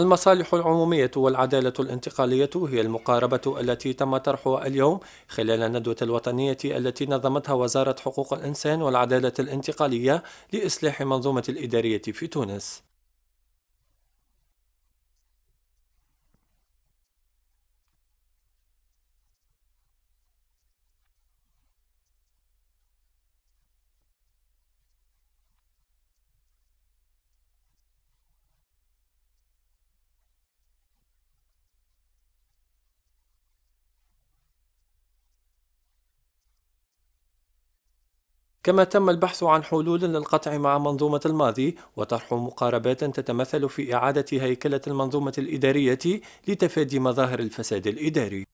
المصالح العمومية والعدالة الانتقالية هي المقاربة التي تم طرحها اليوم خلال الندوة الوطنية التي نظمتها وزارة حقوق الإنسان والعدالة الانتقالية لإصلاح منظومة الإدارية في تونس كما تم البحث عن حلول للقطع مع منظومة الماضي وطرح مقاربات تتمثل في إعادة هيكلة المنظومة الإدارية لتفادي مظاهر الفساد الإداري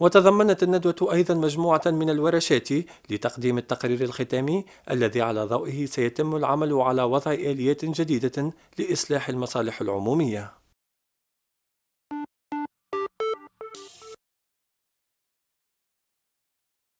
وتضمنت الندوة أيضا مجموعة من الورشات لتقديم التقرير الختامي الذي على ضوئه سيتم العمل على وضع آليات جديدة لإصلاح المصالح العمومية